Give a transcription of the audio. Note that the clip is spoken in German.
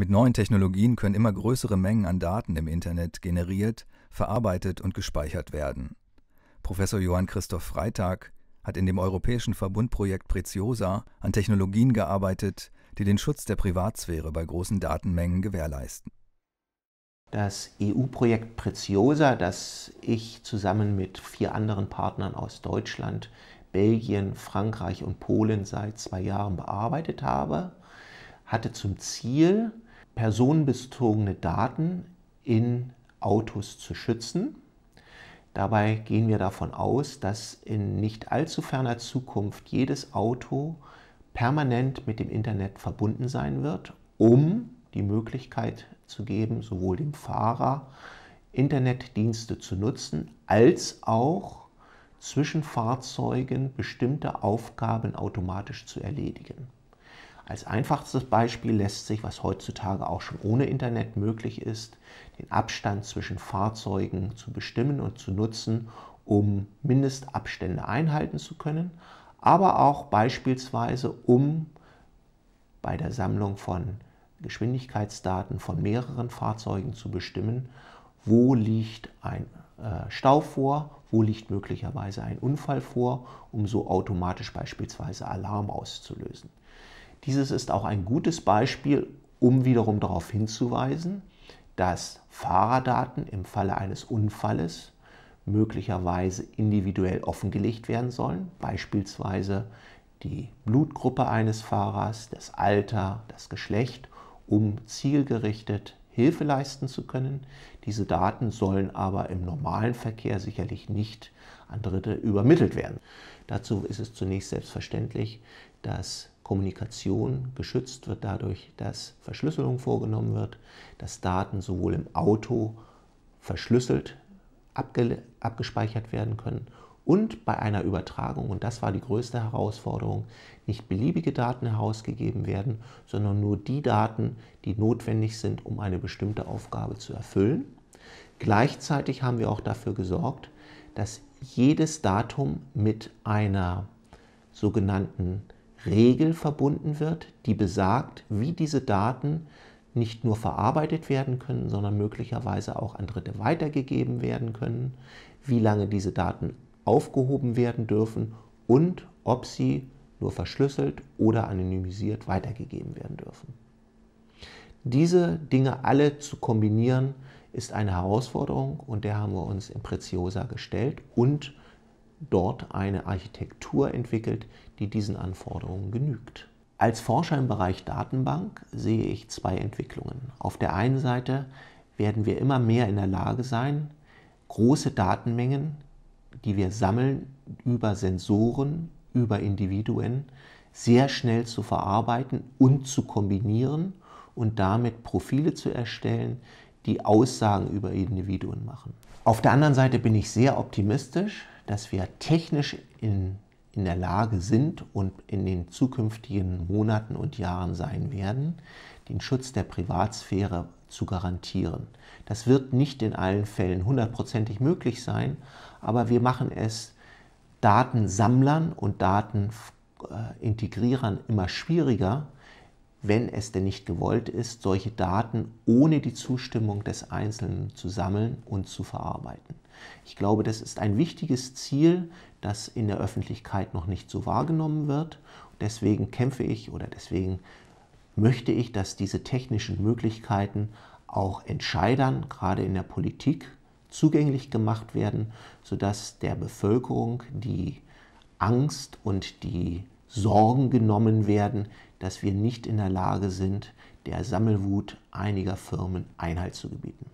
Mit neuen Technologien können immer größere Mengen an Daten im Internet generiert, verarbeitet und gespeichert werden. Professor Johann Christoph Freitag hat in dem europäischen Verbundprojekt Preziosa an Technologien gearbeitet, die den Schutz der Privatsphäre bei großen Datenmengen gewährleisten. Das EU-Projekt Preziosa, das ich zusammen mit vier anderen Partnern aus Deutschland, Belgien, Frankreich und Polen seit zwei Jahren bearbeitet habe, hatte zum Ziel, personenbezogene Daten in Autos zu schützen. Dabei gehen wir davon aus, dass in nicht allzu ferner Zukunft jedes Auto permanent mit dem Internet verbunden sein wird, um die Möglichkeit zu geben, sowohl dem Fahrer Internetdienste zu nutzen, als auch zwischen Fahrzeugen bestimmte Aufgaben automatisch zu erledigen. Als einfachstes Beispiel lässt sich, was heutzutage auch schon ohne Internet möglich ist, den Abstand zwischen Fahrzeugen zu bestimmen und zu nutzen, um Mindestabstände einhalten zu können, aber auch beispielsweise um bei der Sammlung von Geschwindigkeitsdaten von mehreren Fahrzeugen zu bestimmen, wo liegt ein äh, Stau vor, wo liegt möglicherweise ein Unfall vor, um so automatisch beispielsweise Alarm auszulösen. Dieses ist auch ein gutes Beispiel, um wiederum darauf hinzuweisen, dass Fahrerdaten im Falle eines Unfalles möglicherweise individuell offengelegt werden sollen, beispielsweise die Blutgruppe eines Fahrers, das Alter, das Geschlecht, um zielgerichtet Hilfe leisten zu können. Diese Daten sollen aber im normalen Verkehr sicherlich nicht an Dritte übermittelt werden. Dazu ist es zunächst selbstverständlich, dass Kommunikation geschützt wird dadurch, dass Verschlüsselung vorgenommen wird, dass Daten sowohl im Auto verschlüsselt abgespeichert werden können und bei einer Übertragung, und das war die größte Herausforderung, nicht beliebige Daten herausgegeben werden, sondern nur die Daten, die notwendig sind, um eine bestimmte Aufgabe zu erfüllen. Gleichzeitig haben wir auch dafür gesorgt, dass jedes Datum mit einer sogenannten Regel verbunden wird, die besagt, wie diese Daten nicht nur verarbeitet werden können, sondern möglicherweise auch an Dritte weitergegeben werden können, wie lange diese Daten aufgehoben werden dürfen und ob sie nur verschlüsselt oder anonymisiert weitergegeben werden dürfen. Diese Dinge alle zu kombinieren, ist eine Herausforderung und der haben wir uns in Preziosa gestellt und dort eine Architektur entwickelt, die diesen Anforderungen genügt. Als Forscher im Bereich Datenbank sehe ich zwei Entwicklungen. Auf der einen Seite werden wir immer mehr in der Lage sein, große Datenmengen, die wir sammeln über Sensoren, über Individuen, sehr schnell zu verarbeiten und zu kombinieren und damit Profile zu erstellen, die Aussagen über Individuen machen. Auf der anderen Seite bin ich sehr optimistisch, dass wir technisch in, in der Lage sind und in den zukünftigen Monaten und Jahren sein werden, den Schutz der Privatsphäre zu garantieren. Das wird nicht in allen Fällen hundertprozentig möglich sein, aber wir machen es Datensammlern und Datenintegrierern äh, immer schwieriger, wenn es denn nicht gewollt ist, solche Daten ohne die Zustimmung des Einzelnen zu sammeln und zu verarbeiten. Ich glaube, das ist ein wichtiges Ziel, das in der Öffentlichkeit noch nicht so wahrgenommen wird. Deswegen kämpfe ich oder deswegen möchte ich, dass diese technischen Möglichkeiten auch Entscheidern, gerade in der Politik, zugänglich gemacht werden, sodass der Bevölkerung die Angst und die Sorgen genommen werden, dass wir nicht in der Lage sind, der Sammelwut einiger Firmen Einhalt zu gebieten.